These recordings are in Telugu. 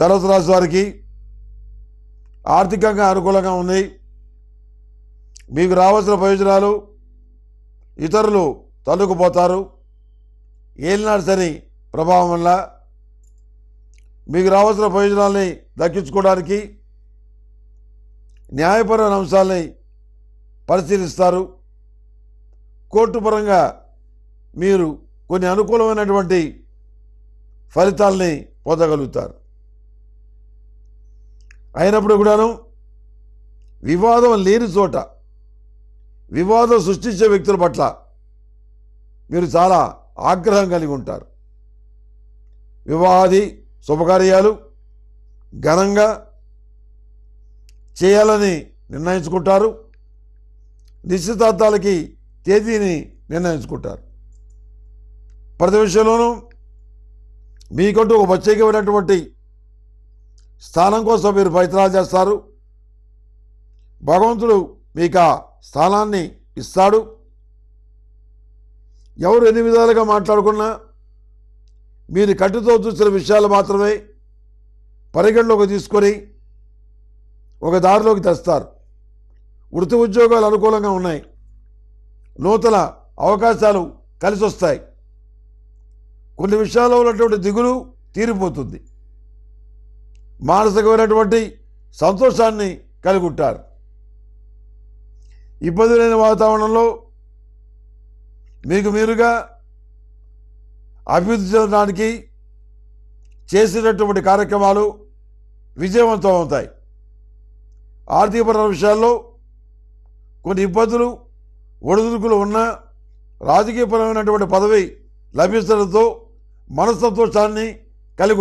ధనుసు రాజు వారికి ఆర్థికంగా అనుకూలంగా ఉంది మీకు రావాల్సిన ప్రయోజనాలు ఇతరులు తల్లుకుపోతారు ఏలినాడు సరి ప్రభావం వల్ల మీకు రావాల్సిన ప్రయోజనాల్ని దక్కించుకోవడానికి న్యాయపరమైన అంశాలని పరిశీలిస్తారు కోర్టు పరంగా మీరు కొన్ని అనుకూలమైనటువంటి ఫలితాలని పొందగలుగుతారు అయినప్పుడు కూడాను వివాదం లేని చోట వివాదం సృష్టించే వ్యక్తుల పట్ల మీరు చాలా ఆగ్రహం కలిగి ఉంటారు వివాది శుభకార్యాలు ఘనంగా చేయాలని నిర్ణయించుకుంటారు నిశ్చితార్థాలకి తేదీని నిర్ణయించుకుంటారు ప్రతి విషయంలోనూ మీకంటూ ఒక ప్రత్యేకమైనటువంటి స్థానం కోసం మీరు ప్రయత్నాలు చేస్తారు భగవంతుడు మీకు ఆ స్థానాన్ని ఇస్తాడు ఎవరు ఎన్ని విధాలుగా మాట్లాడుకున్నా మీరు కట్టుతో చూసిన విషయాలు మాత్రమే పరిగణలోకి తీసుకొని ఒక దారిలోకి తెస్తారు వృత్తి ఉద్యోగాలు అనుకూలంగా ఉన్నాయి నూతన అవకాశాలు కలిసి వస్తాయి కొన్ని విషయాల్లో ఉన్నటువంటి దిగులు తీరిపోతుంది మానసికమైనటువంటి సంతోషాన్ని కలుగుంటారు ఇబ్బంది లేని వాతావరణంలో మీకు మీరుగా అభివృద్ధి చెందడానికి చేసినటువంటి కార్యక్రమాలు విజయవంతం అవుతాయి ఆర్థికపరమైన విషయాల్లో కొన్ని ఇబ్బందులు ఒడిదుడుకులు ఉన్న రాజకీయపరమైనటువంటి పదవి లభించడంతో మనస్సంతోషాన్ని కలిగి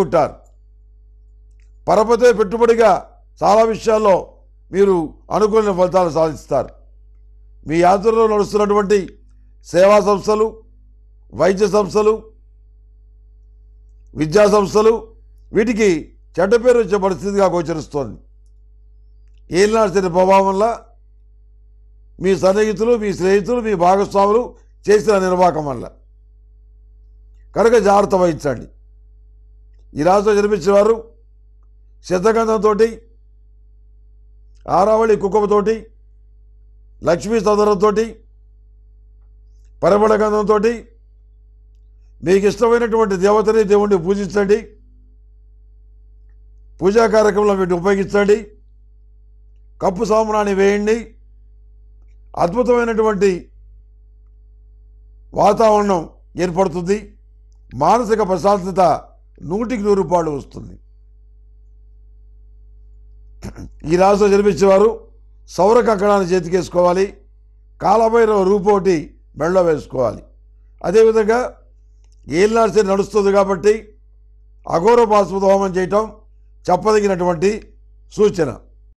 పరపతే పెట్టుబడిగా చాలా విషయాల్లో మీరు అనుకున్న ఫలితాలు సాధిస్తారు మీ యాత్రలో నడుస్తున్నటువంటి సేవా సంస్థలు వైద్య సంస్థలు విద్యా సంస్థలు వీటికి చెడ్డ పేరు వచ్చే పరిస్థితిగా గోచరిస్తోంది ఏలినాడు ప్రభావం వల్ల మీ సన్నిహితులు మీ స్నేహితులు మీ భాగస్వాములు చేసిన నిర్వాహకం వల్ల కనుక జాగ్రత్త వహించండి ఈ రాష్ట్రంలో జన్మించిన వారు సిద్ధగంధంతో ఆరావళి కుక్కమతోటి లక్ష్మీ సదరంతో పరమళ గంధంతో మీకు ఇష్టమైనటువంటి దేవతని దేవుణ్ణి పూజించండి పూజా కార్యక్రమంలో వీటిని ఉపయోగించండి కప్పు సామ్రాన్ని వేయండి అద్భుతమైనటువంటి వాతావరణం ఏర్పడుతుంది మానసిక ప్రశాంతత నూటికి నూరు వస్తుంది ఈ రాజుతో జన్మించేవారు సౌర కంకణాన్ని చేతికేసుకోవాలి కాలభైరవ రూపోటి మెళ్ళ వేసుకోవాలి అదేవిధంగా ఏలినాడితే నడుస్తుంది కాబట్టి అఘోర పాశ్వత హోమం చేయటం చెప్పదగినటువంటి సూచన